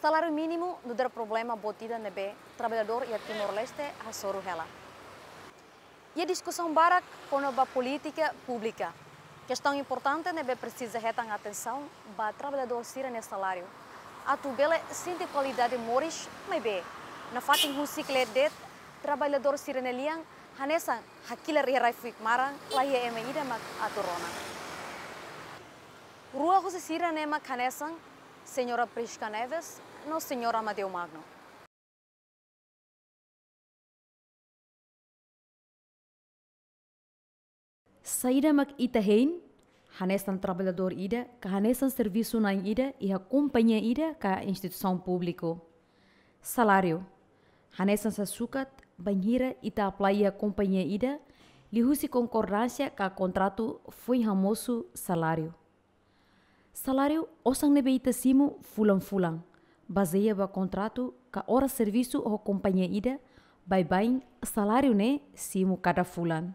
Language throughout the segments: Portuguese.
Salário mínimo não der problema botida nebe trabalhador e Timor-Leste a soro E a discussão barak com a política pública. Questão importante nebe precisa retan atenção ba trabalhador sira ne salário. A tubela sente qualidade moris mebe. Na fatin husikle det trabalhador sira ne liang hanesan hakila maran, marang é emeida mak aturona. Rua Rosicira Nema Canessan, Senhora Prisca Neves, no senhor Amadeu Magno. mac itahein, hanesan trabalhador ida, ka hanesan serviço na ida e a companhia ida ka instituição público. Salário. Hanesan sasukat, banhira ita aplaia companhia ida, lihusi concordância ka contrato foi ramoso salário. Salário osang nebe ita simu fulang-fulang baseia o contrato a hora serviço ou companhia ida, bai bai salário né, simo cada fulan.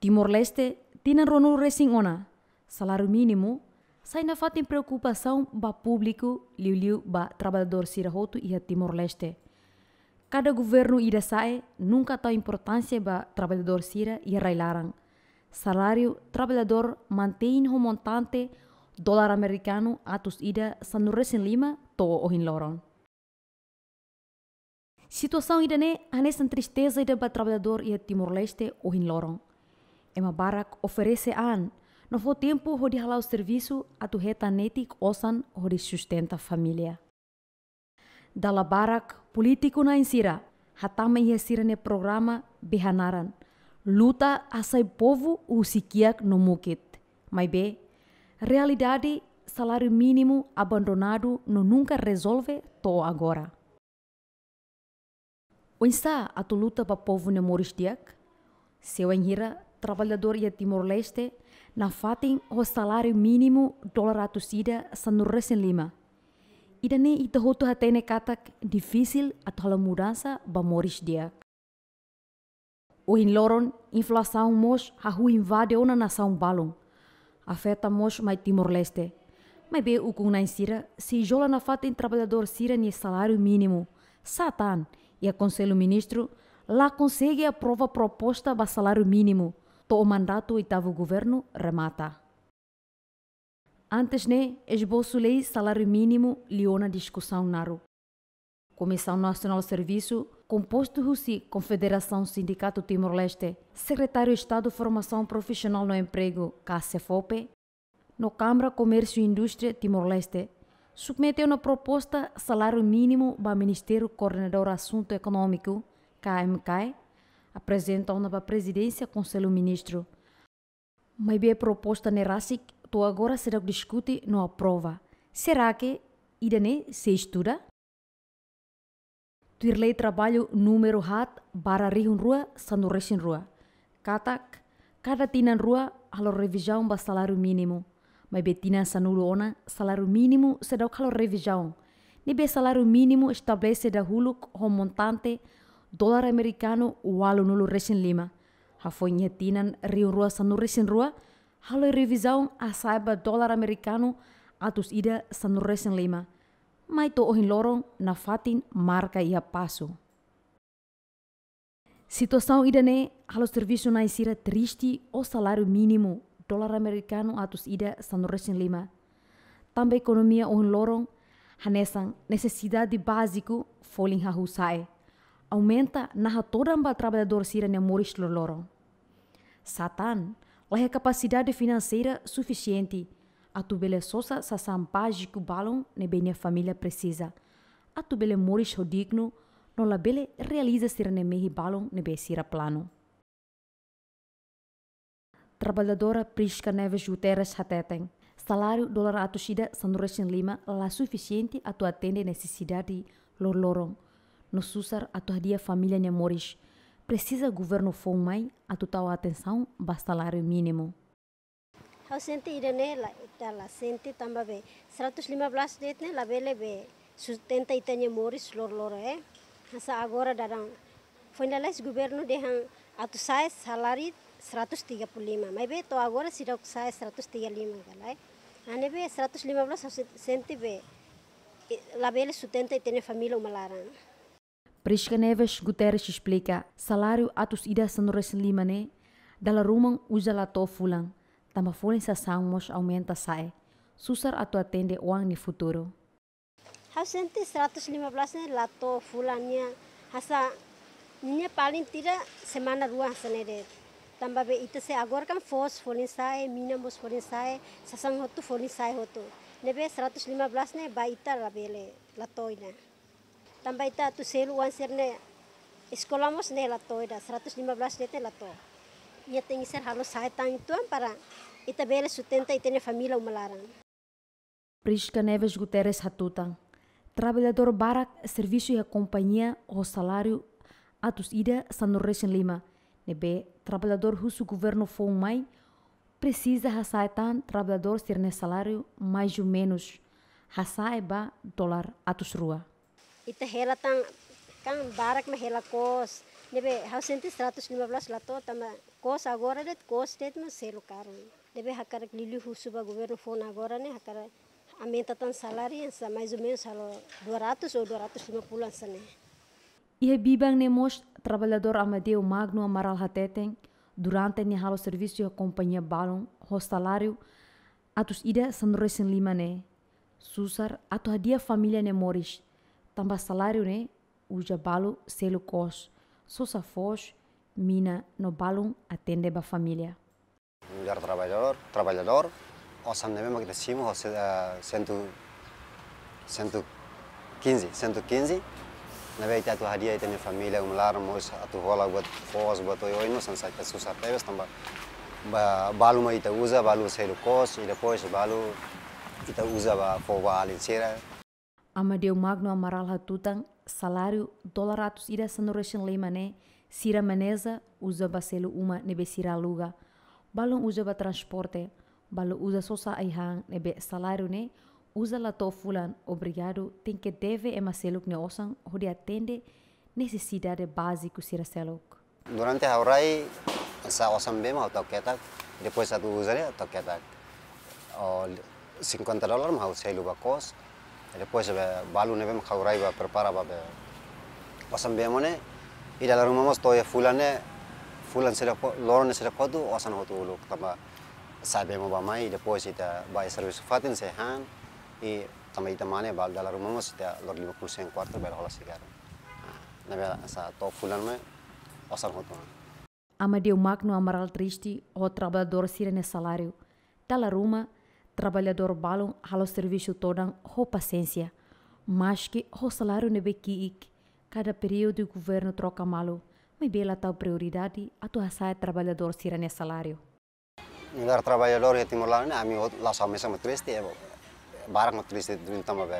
Timor-Leste tina ronu resingona, salário mínimo, sai na fatem preocupação ba público liu liu ba trabalhador sirahoto e Timor-Leste. Cada governo ida sai nunca tá importância ba trabalhador sira e railaran. Salário trabalhador mantém o montante dolar americano atus ida sanurresin lima to ohin loron. Situação ida ne anesan tristeza ida ba trabalhador ia Timor-Leste ohin loron. Ema barak oferece an, no foi tempo hodi halau serviço atu reta netik osan hodi sustenta família. Dala barak politiku na insira, hatama ia sira ne programa behanaran, luta asai povo usikiak no mukit. Mai be, Realidade, salário mínimo abandonado não nunca resolve to agora. está a luta para o povo na Moristiak, seu enhira, trabalhador e Timor-Leste, na fatem o salário mínimo dólar atusida sanurres recém Lima. Idane ita hotu hatene katak difícil a mudança o Moristiak. O inloron, inflação mos, hahu invade ona nação balon afetamos mai Timor-Leste. Mas bem, o Kung Sira, se jola na fata em trabalhador Sira nem salário mínimo, Satan, e aconselho o ministro, lá consegue a prova proposta para salário mínimo. To o mandato oitavo governo remata. Antes, né, esboço lei salário mínimo, liona discussão naro. Comissão Nacional Serviço, composto Rússia, Confederação Sindicato Timor-Leste, Secretário de Estado Formação Profissional no Emprego, CACEFOPE, no Câmara Comércio e Indústria Timor-Leste, submeteu na proposta salário mínimo para o Ministério Coordenador Assunto Econômico, KMK, apresentou na presidência Conselho Ministro. Mas a proposta NERASIC, tu agora será discute não aprova. Será que, idane, se estuda? Tuir lei trabalho número hat bara rihun rua sando resin rua. Katak, kada tinan rua halo revisão ba salário mínimo. Mai betina sanulo ona salário mínimo se dá halo revisão. Nibe salário mínimo establece da huluk ho montante dólar americano walu nulu resin lima. Hafonyet tinan rihun rua sando resin rua halo revisão a saiba dólar americano atus ida sando resin lima. may tuohin lorong na fatin marka ia paso. Situação ida ne halos serviço na isira triste o salário mínimo dólar americano atus ida sano recém lima. Também economia ohin lorong hanesan necessidade básico folin ha Aumenta na toda a trabalhador sira ne moris lorong. Satan, lá capacidade financeira suficiente a tubele é sosa sa sampaji ku balon ne né, benia família precisa. A Atubele é moris digno, no labele realiza sira ne mehi balon ne né, be sira plano. Trabalhadora Prisca Neves Guterres Hateteng. Salário dólar atushida em lima la suficiente a tu atende necessidade lor lorong. No susar tua dia família ne moris. Precisa governo fom mai a tal atenção ba salário mínimo. Hausenti irene la itala senti be 115 det nih label be sustenta itanya moris lor lor eh hasa agora darang finalis gubernu deh hang atu saya salari 135 mai be to agora sirak sai 135 galai ane be 115 senti be sutenta sustenta itanya família umalaran. Prisca Neves Guterres explica salário atos ida sanores ne, dala rumang uzala to fulang. Tambah sasangmos aumenta sae. Susar atau atende uang di futuro. Hasente 115 lato fulannya hasa nya paling tidak semana dua senede. Tambah be itu saya agor kan fos fulin saya, mina bos folin saya, sasang hotu fulin saya hotu. Nebe 115 ne baita ita lato ina. Tambah ita tu selu uang serne sekolah mos ne ida 115 ne te lato. Ia ser halus saya tang tuan para e também ela sustenta e tem a família Prisca Neves Guterres Hatutan, trabalhador bara serviço e a companhia o salário atos ida sando em Lima. Nebe, trabalhador russo governo foi mai precisa hassaitan trabalhador ser ne salário mais ou menos. Hassaiba dólar atos rua. Ita hela tan kan barak me hela kos nebe hausentis 115 lato tama kos agora det kos det mas selo caro. Deve hackar que lhe suba governo fone agora, né? Hackar aumenta tão tá salário, essa mais ou menos salo 200 ou 250 né? E é bibang nemos trabalhador Amadeu Magno Amaral Hateten durante ne halo serviço a companhia Balon, ho salário atus ida sanresen lima né? Susar atu hadia família ne moris, tambah salário né? Uja balo selo kos, sosa fos, mina no balon atende ba família. Mulher trabalhador, trabalhador, ao mesmo que decimos, ou uh, 115, 115. Na verdade que a tua a tem família, um lar, mois, a tua rola, o foz, o teu oino, sem sair pessoas ateves, tamba. Então balu ma ita usa, balu sei do cos, e depois balu ita usa ba fova alincera. Amadeu Magno Amaral Hatutang, salário dolaratus ira sanoreshin leimane, sira maneza usa bacelo uma nebesira luga. balon uja ba transporte, balo uza sosa aihan nebe salário ne, usa la to fulan obrigado tem deve deve emaseluk ne osan hodi atende necesidade básico seluk. Durante a horai sa osan bem au toketak, depois satu usare toketak. O 50 dolar mau selu kos, depois balu nebe khaurai ba prepara ba. Osan bemone, ida la rumamos toye ne, fulan sira lorne sira khodu osan hotu uluk tamba sabe mo ba mai de poisi ta ba service fatin se han e tamba ita mane bal dala ruma mo sita lor lima kusen quarto bel hola sigara ah, na bela sa to fulan me osan hotu Amadeu Magno Amaral Triste, o trabalhador sirene salário. Tala ruma, trabalhador balon halo serviço todan ho paciência. Mas que o salário nebe kiik, cada período o governo troca malo. Como bela tal prioridade a tua saia trabalhador sirene salário? Melhor trabalhador é timor lá, né? A mim lá só mesmo triste é barra muito triste do tamo be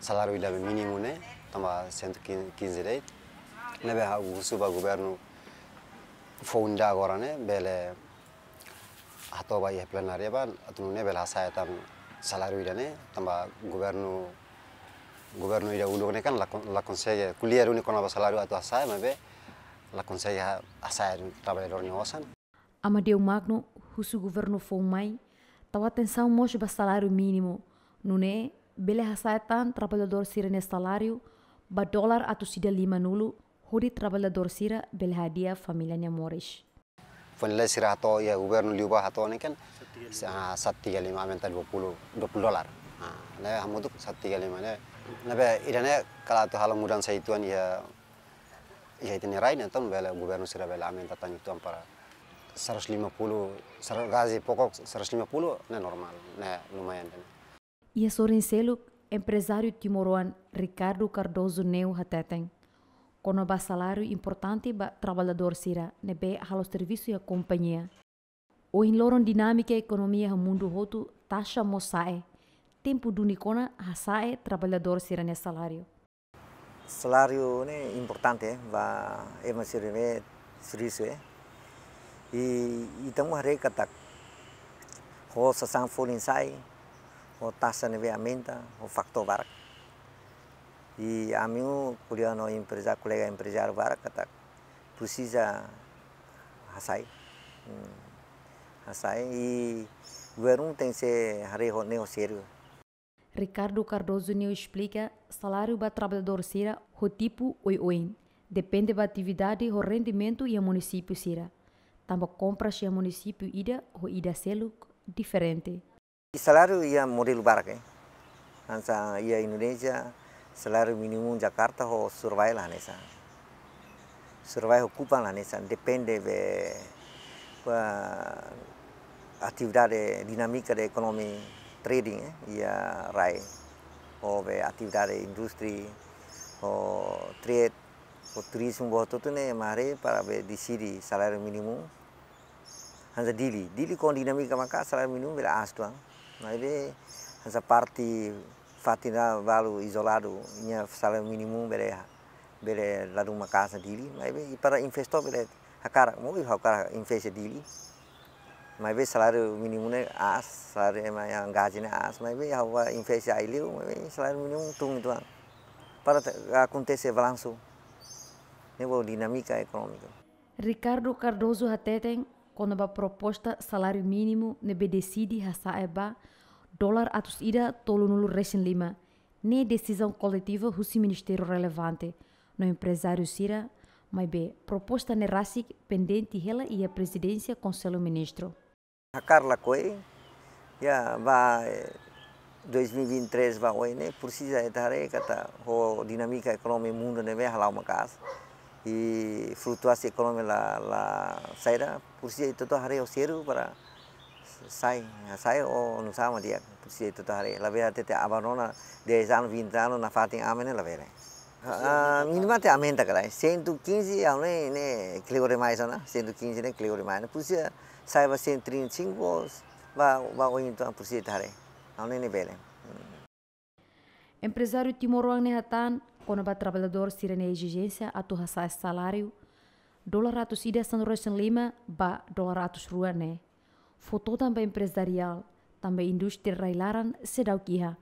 salário ida mínimo né? Tamo 115 rei. Né be o suba governo funda agora né? Bele atoba ia e plenária ba atunu né bela saia tam salário ida né? governo governo ira ulogone kan la la consegue kuliah uni kono basalaru atau ma be la consegue asai trabalhador ni osan deu Magno husu governo fomai atenção mo mocho basalaru mínimo nune bele hasai tan trabalhador sirene salario ba dolar atau sida lima nulu hodi trabalhador sira bele hadia familianya morish Fonila sira to ya governo liuba hato ne kan sat tiga lima mental dua puluh dua puluh dolar. Nah, hamutuk sat tiga lima ne Na nabe irane kala to halang mudan sai tuan ya ya itu nih rain atau bela gubernur Surabaya amin tatan itu ampara 150 gazi pokok 150 nah normal nah lumayan ia sorin seluk empresário timoroan Ricardo Cardoso Neu Hateten. Kono ba salário importante ba trabalhador sira nebe halo serviço ya companhia. O inloron dinâmica economia ha mundo hotu taxa mosae tempo do Nicona sair trabalhador nesse salário. Salário é importante, va é uma serviço E então a recata, o sasang folin sai, o taxa neve menta o factor barco E a mim, colega empresa, colega empresário varak, precisa hasai. sair e o verão tem que ser negociado. Ricardo Cardoso Neto explica salário para trabalhador será o tipo oi oi. Depende da atividade, o rendimento e o município será. Também compras e o município ida ou ida selo diferente. O salário ia modelo barca. Ansa ia Indonesia salário mínimo Jakarta ou survive lá nessa. Survive ocupa lá nessa. Depende da atividade dinâmica da economia trading ya, ya, Rai, हो be actividad de industri, o trade o turismo bohto tu nih, mare para be di siri salario minimum hanza dili dili kon dinamika maka salario minimum bela astua eh. nah ibe hanza parti fatina valu isolado nya salario minimum bela bela ladu maka sa dili nah ibe para investor bela hakara mo hakara investe dili mai be salário mínimo né as salário mai gaji né as mai be hawa infesi ailiu mai be salário mínimo tudo, então, para acontecer balanço né boa dinâmica econômica Ricardo Cardoso tem quando a proposta salário mínimo ne be decide hasa eba dólar atus ida tolo nulo rechin lima ne decisão coletiva husi ministério relevante no empresário Sira mas bem, proposta ne pendente ela e a presidência Conselho Ministro. A Hakarlakoi, já vai 2023 va hoy ne precisa etare kata ho tá, dinamika ekonomi mundo ne é uma casa e flutuasi ekonomi la la saira precisa itu to hari osieru para sai sai o no sama dia é, precisa itu to hari la até a abanona de anos 20 anos na fatin amene la vera mínima te aumenta cara 115 aune ne cleore mais na 115 ne cleore né precisa saiba não então é Empresário Timoruang Nehatan, quando o trabalhador sirene na exigência a tua salário, dólar ratus ida san rosen lima ba dólar ratus ruane. Foto também empresarial, também indústria railaran sedau kiha.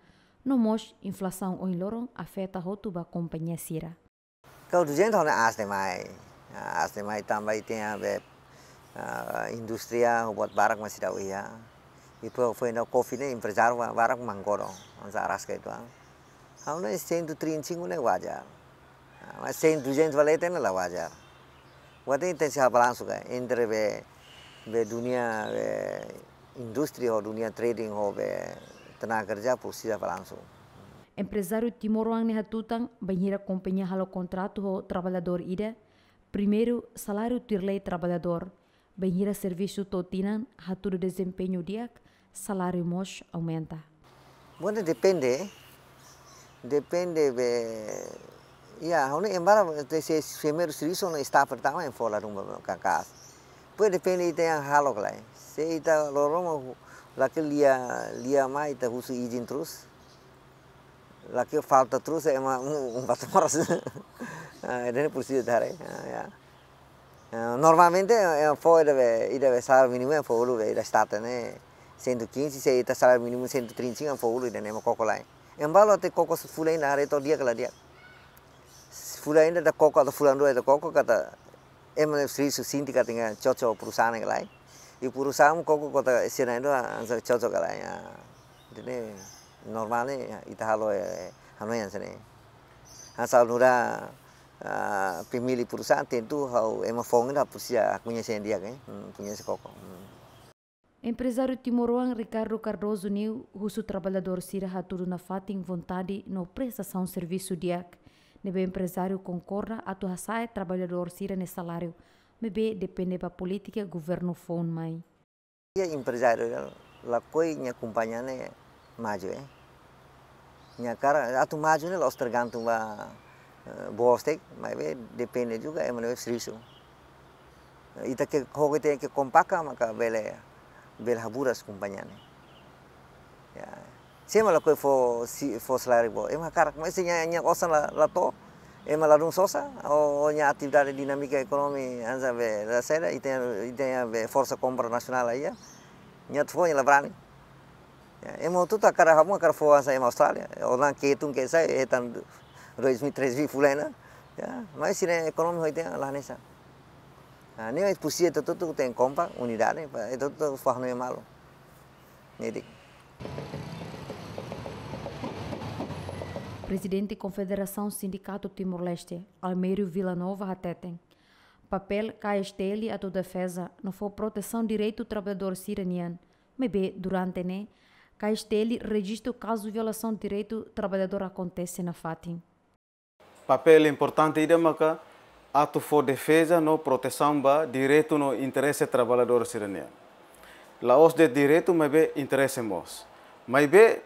No mos, inflação ou inloron afeta a rotuba companhia sira. Kau 200 anos asne mai, asne mai também tem a ver uh, ah, industria ya, buat barang masih ya Itu ipo foi na ini ne barang manggoro masa ras kayak itu ah. Kalau hau sen tu trincing cingu wajar ah, mas sen tu jen itu ten la wajar wate tensi apa langsung ya eh? entre be be dunia be industri ho dunia trading ho be tenaga kerja pusi da balansu Empresário Timoroang Nehatutang banheira companhia halo contrato ho trabalhador ida primeiro salário tirlei trabalhador banheira, serviço totinan, ratura desempenho dia, salário mos aumenta. Bueno, depende, ¿eh? depende ya, de ya, hone embara se semer serviço no está pertama em fora rumba kakas. Pues depende ah, de yang halok lai. Se ita lorong laki lia lia mai ita husu izin terus. Laki falta terus ema um batamar. Ah, ini prosedur dare. Ya. Eh, normalmente eu eh, for deve, deve salário mínimo é for ulu, da estata, né? 115, se ita salário mínimo 135 é for ulu, né? Mas coco lá. Em balo te coco se fula ainda, reto dia que lá dia. Fula ainda da coco, da fula dua da coco, kata em serviço sinti kata nga cocok perusahaan que lá. E perusahaan coco kata sina itu ansa cocok que lá. normal normalnya ita halo, halo e, yang sini. Asal nurah uh, ah, pemilik perusahaan tentu hau ema fonga pusia punya sendiak eh punya sekoko hmm. Empresário timoruan Ricardo Cardoso Niu, russo trabalhador Sira Haturu na fatin vontade no prestação serviço diak. Nebe empresário concorda a tu hasai trabalhador Sira ne salário. Mebe depende pa política governo fon mai. Ia empresário la coi nya companhia ne maju eh. Nya cara atu maju ne né, los tergantung Eh, boavstek maive depende juga ya, emaneve srisu eh, ita ke yang ke kompaka maka bele bele haburas kumpanyane ya sema la koe fo si fo slari bo ema karak ma isinya nya kosan la la to ema la sosa o nya dari dinamika ekonomi anza be la sera ite ya be forsa compra nazionale ya nya tfo nya la brani ya ema tuta kara hamu kara fo anza ema australia o lan ke tun ke sai etan 2013 fulena ya mai sine ekonomi hoite lah nesa ni mai pusi itu tu tu ten kompa unidade itu tu fahno ya malu nedi Presidente Confederação Sindicato Timor-Leste, Almeiro Villanova Ratetem, papel que estele a tua defesa não foi proteção direito do trabalhador sireniano, mas durante né, que estele registro caso violação direito do trabalhador acontece na FATIM. Papel importante ida maka ato for defesa no proteção ba direito no interesse trabalhador sirenia. La os de direito mas be interesse mos. Mas be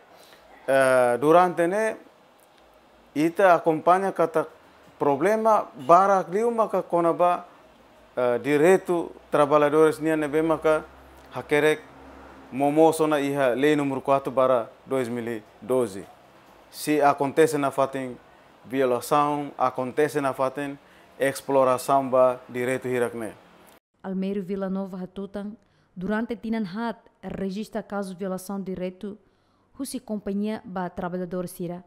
uh, durante ne ita acompanha kata problema barak liu maka konaba uh, eh, direito trabalhadores nia nebe maka hakerek momoso na iha lei número 4 para 2012. Se acontece na fatin violação acontece na FATEN, exploração ba direito hirakne. Almeiro Vila Nova Hatutan, durante Tinan Hat, registra caso de violação do direito, Rusi companhia ba trabalhador Sira,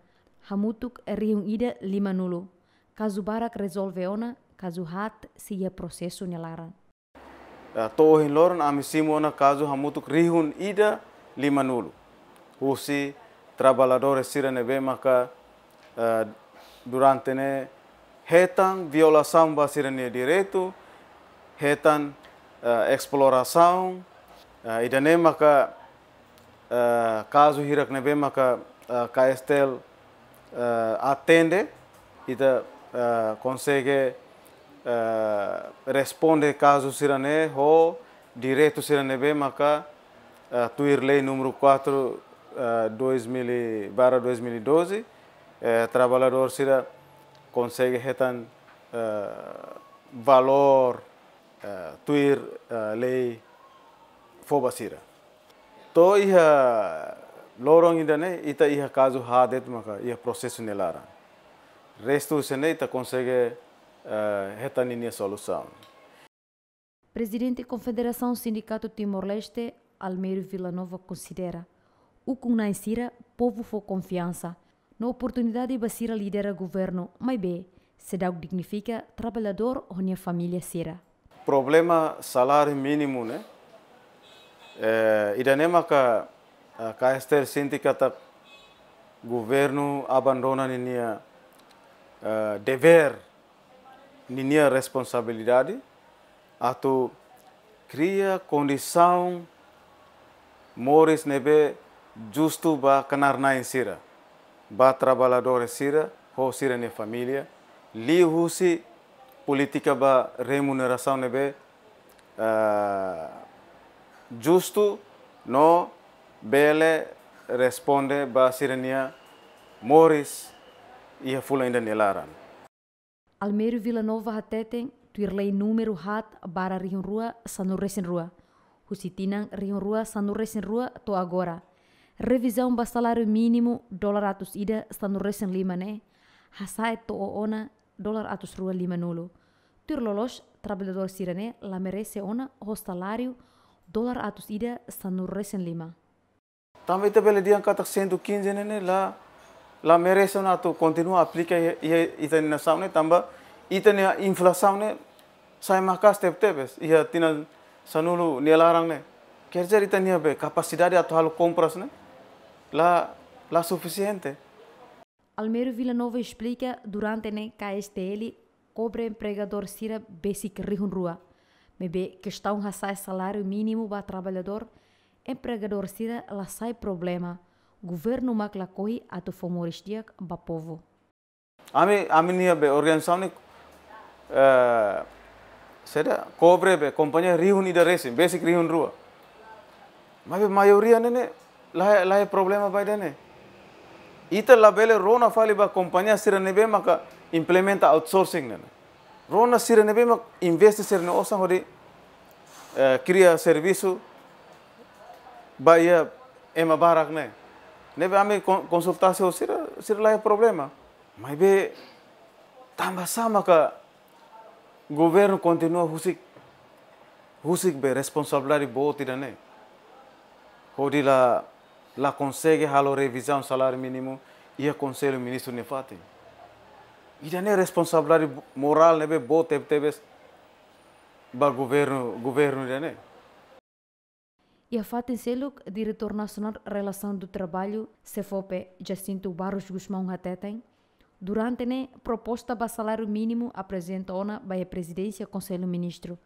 Hamutuk reunida lima nulo. Caso Barak resolve ona, caso Hat siga processo nelara. Tohin loron amisimo na caso Hamutuk reunida lima nulo. Rusi trabalhador Sira nebe maka uh, eh, durante né, retan violação basirane direito, retan uh, eh, exploração, uh, eh, idane maka uh, eh, caso hirak nebe maka uh, KSTL uh, atende, ida uh, consegue uh, responde caso sirane ou direito sirane be maka uh, tuir lei número 4 uh, 2000 barra 2012 eh, trabalhador será consegue retan eh, valor eh, tuir lei foba sira to iha lorong indane ita iha caso hadet maka iha processo nelara resto se ita consegue retaninha solução Presidente da Confederação Sindicato Timor-Leste, Almeiro Villanova, considera o Cunhansira, povo for confiança, na oportunidade de a Basira o governo, mas bem, se dá o que significa trabalhador ou a família será. Problema salário mínimo, né? É, eh, que a ka ester sinti kata governo abandona ninia eh, dever a responsabilidade tu cria condição mores nebe justo ba canar na insira. ba trabalhadora sira, ho sira ne familia li husi politika ba remuneração ne be uh, eh, justo no bele responde ba sirania moris ia fula ainda Almeri Almerio Vila Nova hateten tuirlei número hat bara rion rua sanurresin rua. Husitinang rion rua sanurresin rua to agora revisão ba salário mínimo dólar atus ida stanu lima ne hasai to ona dólar atus rua lima nulo tur lolos trabalhador sirane la merece ona ho salário dólar ida stanu lima também te pele dia katak 115 ne la la merece ona to continua aplica ye itani na saune tamba itani inflação ne sai makas tep tepes ia tina sanulu nilarang ne kerja itani be kapasitari atau hal kompras ne lá, lá suficiente. Almero Nova explica durante a KSTL cobre empregador Cira Bessic Rihunrua. Mebe questão raçar salário mínimo para trabalhador, empregador Cira lá sai problema. Governo macla corre a tu fomoristiak ba povo. A minha, nia be organização é. uh, seda cobre a companhia Rihun ida racing, Bessic Rihunrua. Mas a maioria é la, la hay problema Biden. Ita la bele rona fali ba kompanya sira nebe maka implementa outsourcing nene. Rona sira nebe mak investe sira ne hori uh, kriya servisu ba ya ema barak ne. Nebe ami konsultasi sira sir la problema. Mai be tambah sama ka governo continua husik husik be responsabilidade boa tira hori Hodila lá consegue halo revisar um salário mínimo e o conselho ministro não E já nem é responsabilidade moral não né, é boa teve teve para governo governo já nem. E a Fátima selo diretor nacional relação do trabalho CFOP Jacinto Barros Guzmão até durante a né, proposta para salário mínimo apresentada a presidência do conselho ministro.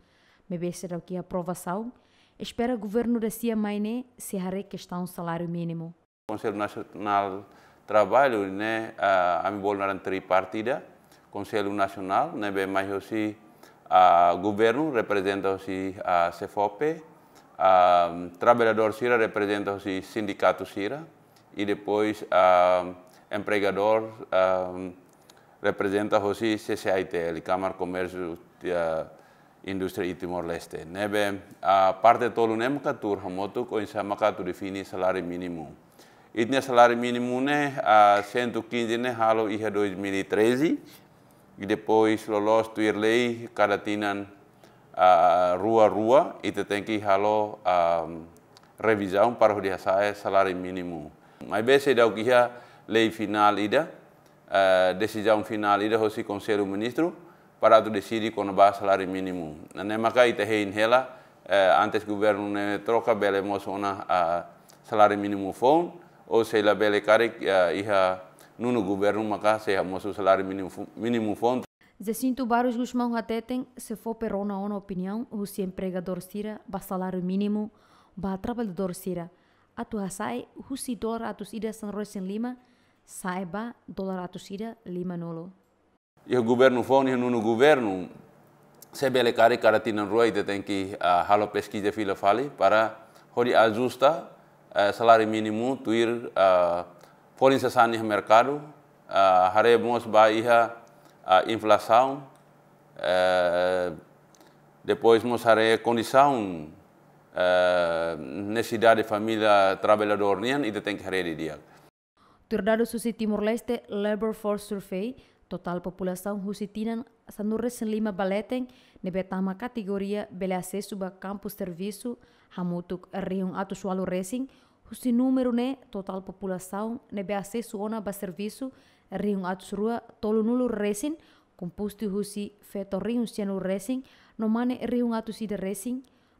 Me que é a aprovação espera o governo da Ciamainé se a questão salário mínimo. O Conselho Nacional de Trabalho, né, a me bolnar tripartida, Conselho Nacional, né, bem mais assim, o governo representa assim, a CFOP, a trabalhador Cira representa assim, o sindicato Cira e depois a empregador a, representa assim, CCITL, Câmara de Comércio. A, eh, Industri y Timor Leste. Nebe a parte tolu nem tur hamotu ko insa tu defini salari minimum. Itnya salari minimum ne a kinje ne halo iha 2013 Gide depois lolos ir lei tinan a rua rua e te halo a revisaun um para o dia salari minimum. mínimo. Mas bem lei final ida, decisão um final ida hosi konselu ministro para decidir con un salário mínimo. Nemaka ite hein hela eh, antes governo ne troca bele mosona a salário mínimo fon ou se la bele karik eh, iha nuno governo maka se ha salário mínimo mínimo fon. Jacinto Barros Guzmão ateten se for pero na ona opinião o se empregador sira ba salário mínimo ba trabalhador sira atu hasai husi dólar atus ida san Rosen Lima saiba dólar atus ida Lima nolo e o governo fone e no governo se bele care cara tina rua e tem que halo ah, pesquisa para hori ajusta eh, salário mínimo tuir ah, polícia sani mercado ah, hare bons inflação eh, depois mostrarei condição eh, necessidade da família trabalhadora e tem que hare de dia Turnado Susi Timor Leste Labor Force Survey Total população Husitinan sanurres lima baleten nebetama kategoria belase suba campus servisu hamutuk riung atu sualu racing husi número ne total população nebase suona ba serviço rion atu surua tolu nulu racing compusti husi feto riung sianu racing no mane rion atu sida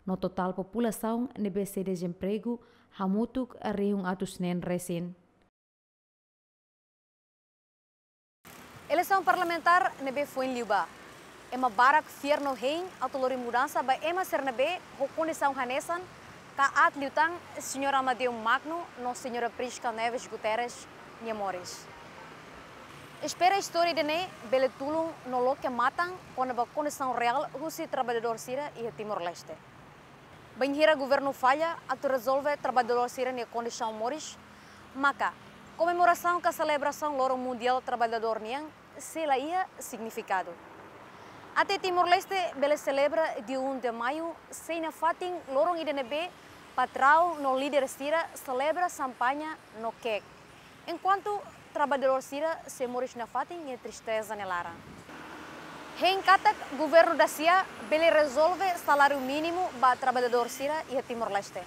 no total população sede jempregu hamutuk riung atu snen racing Eleição parlamentar nebe foi em Liuba. É uma barak fierno rein, autolori mudança, ba ema ser nebe, recondição hanesan, ka at liutang, senhora Amadeu Magno, no senhora Prisca Neves Guterres, Niamores. Espera a história de ne, bele tulung no lo que matam, quando a condição real, Rússia trabalhador sira e Timor-Leste. Banheira governo falha, a tu resolve trabalhador sira e condição mores, maca. Comemoração que a celebração Loro Mundial Trabalhador Niang, se la ia significado. Até Timor-Leste, bele celebra de 1 de maio, seina fatin lorong IDNB, patrão no líder Sira celebra campanha no quec. Enquanto trabalhador Sira se moris na fatin e tristeza nelara. Reencatak, governo da CIA, bele resolve salário mínimo para trabalhador Sira e Timor-Leste.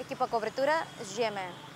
Equipa cobertura, GMN.